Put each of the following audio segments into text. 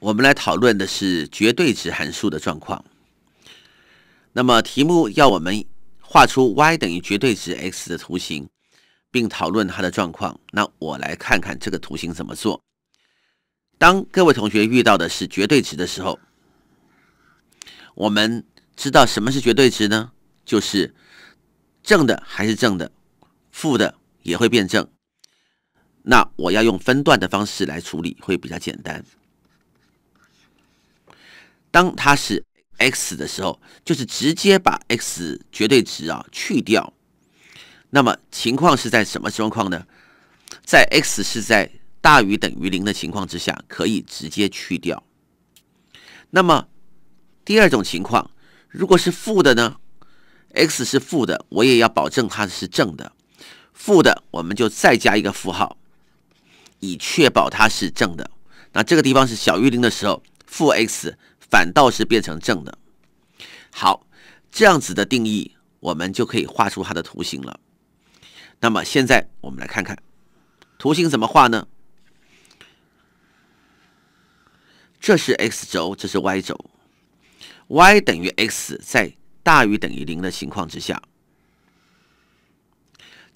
我们来讨论的是绝对值函数的状况。那么题目要我们画出 y 等于绝对值 x 的图形，并讨论它的状况。那我来看看这个图形怎么做。当各位同学遇到的是绝对值的时候，我们知道什么是绝对值呢？就是正的还是正的，负的也会变正。那我要用分段的方式来处理，会比较简单。当它是 x 的时候，就是直接把 x 绝对值啊去掉。那么情况是在什么状况呢？在 x 是在大于等于零的情况之下，可以直接去掉。那么第二种情况，如果是负的呢？x 是负的，我也要保证它是正的。负的我们就再加一个负号，以确保它是正的。那这个地方是小于零的时候，负 x。反倒是变成正的。好，这样子的定义，我们就可以画出它的图形了。那么现在我们来看看图形怎么画呢？这是 x 轴，这是 y 轴，y 等于 x 在大于等于零的情况之下，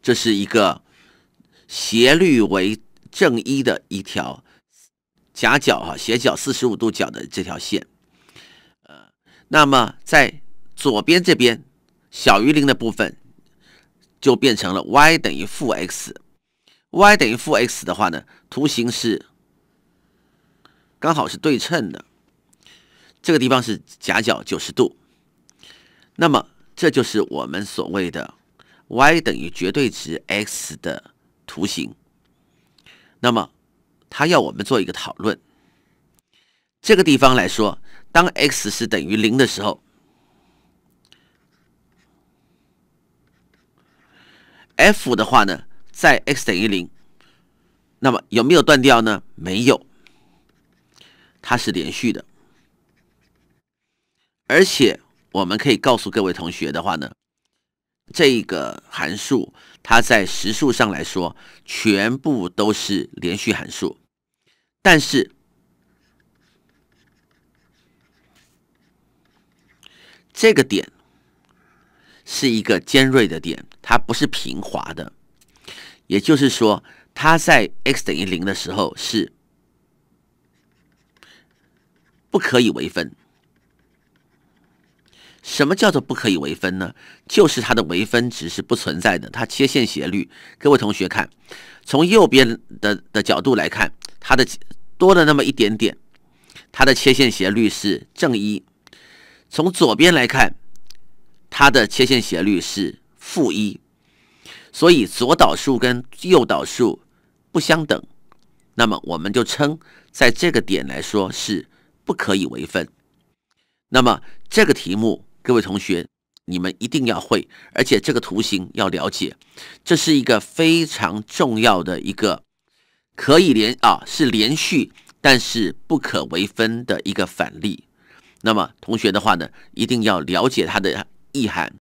这是一个斜率为正一的一条夹角哈斜角四十五度角的这条线。那么，在左边这边小于零的部分就变成了 y 等于负 x，y 等于负 x 的话呢，图形是刚好是对称的，这个地方是夹角九十度，那么这就是我们所谓的 y 等于绝对值 x 的图形。那么，它要我们做一个讨论，这个地方来说。当 x 是等于零的时候，f 的话呢，在 x 等于零，那么有没有断掉呢？没有，它是连续的。而且我们可以告诉各位同学的话呢，这个函数它在实数上来说，全部都是连续函数，但是。这个点是一个尖锐的点，它不是平滑的，也就是说，它在 x 等于零的时候是不可以微分。什么叫做不可以微分呢？就是它的微分值是不存在的，它切线斜率。各位同学看，从右边的的角度来看，它的多的那么一点点，它的切线斜率是正一。从左边来看，它的切线斜率是负一，所以左导数跟右导数不相等，那么我们就称在这个点来说是不可以为分。那么这个题目，各位同学你们一定要会，而且这个图形要了解，这是一个非常重要的一个可以连啊是连续但是不可为分的一个反例。那么，同学的话呢，一定要了解它的意涵。